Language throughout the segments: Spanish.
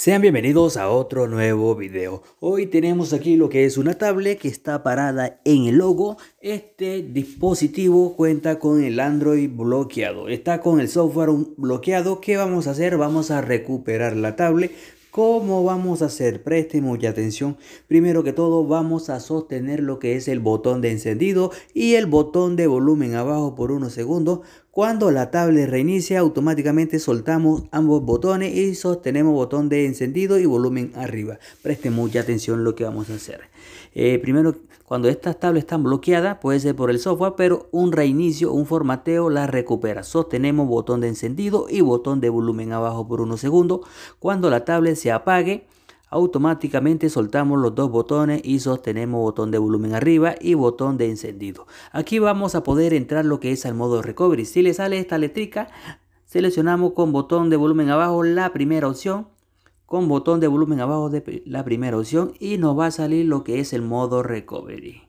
Sean bienvenidos a otro nuevo video. Hoy tenemos aquí lo que es una tablet que está parada en el logo. Este dispositivo cuenta con el Android bloqueado. Está con el software bloqueado. ¿Qué vamos a hacer? Vamos a recuperar la tablet. ¿Cómo vamos a hacer? Presten mucha atención. Primero que todo vamos a sostener lo que es el botón de encendido y el botón de volumen abajo por unos segundos. Cuando la tablet reinicia, automáticamente soltamos ambos botones y sostenemos botón de encendido y volumen arriba. Preste mucha atención lo que vamos a hacer. Eh, primero, cuando estas tablas están bloqueadas, puede ser por el software, pero un reinicio, un formateo la recupera. Sostenemos botón de encendido y botón de volumen abajo por unos segundos. Cuando la tablet se apague, automáticamente soltamos los dos botones y sostenemos botón de volumen arriba y botón de encendido. Aquí vamos a poder entrar lo que es al modo recovery. Si le sale esta eléctrica, seleccionamos con botón de volumen abajo la primera opción. Con botón de volumen abajo de la primera opción y nos va a salir lo que es el modo recovery.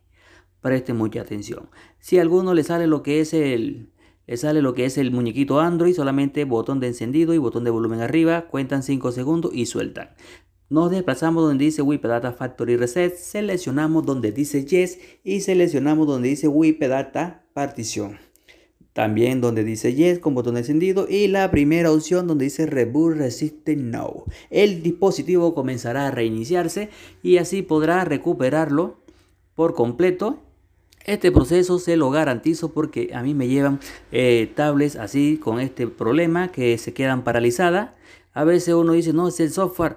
Presten mucha atención. Si a alguno le sale lo que es el, le sale lo que es el muñequito Android, solamente botón de encendido y botón de volumen arriba, cuentan 5 segundos y sueltan. Nos desplazamos donde dice Data Factory Reset, seleccionamos donde dice Yes y seleccionamos donde dice Data Partición. También donde dice Yes con botón encendido y la primera opción donde dice Reboot Resiste No. El dispositivo comenzará a reiniciarse y así podrá recuperarlo por completo este proceso se lo garantizo porque a mí me llevan eh, tablets así con este problema que se quedan paralizadas. A veces uno dice, no, es el software.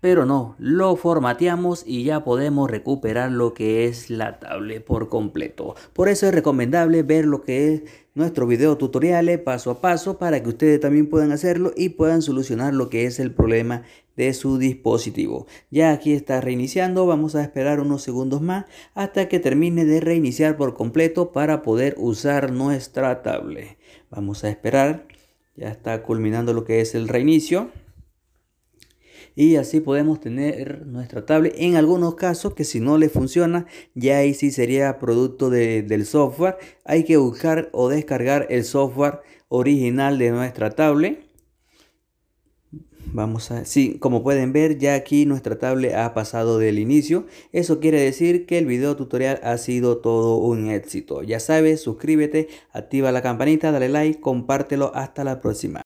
Pero no, lo formateamos y ya podemos recuperar lo que es la tablet por completo. Por eso es recomendable ver lo que es nuestro video tutorial paso a paso para que ustedes también puedan hacerlo y puedan solucionar lo que es el problema de su dispositivo. Ya aquí está reiniciando, vamos a esperar unos segundos más hasta que termine de reiniciar por completo para poder usar nuestra tablet. Vamos a esperar, ya está culminando lo que es el reinicio y así podemos tener nuestra tablet. En algunos casos que si no le funciona, ya ahí sí sería producto del software. Hay que buscar o descargar el software original de nuestra tablet. Vamos a, sí, como pueden ver ya aquí nuestra tablet ha pasado del inicio. Eso quiere decir que el video tutorial ha sido todo un éxito. Ya sabes, suscríbete, activa la campanita, dale like, compártelo. Hasta la próxima.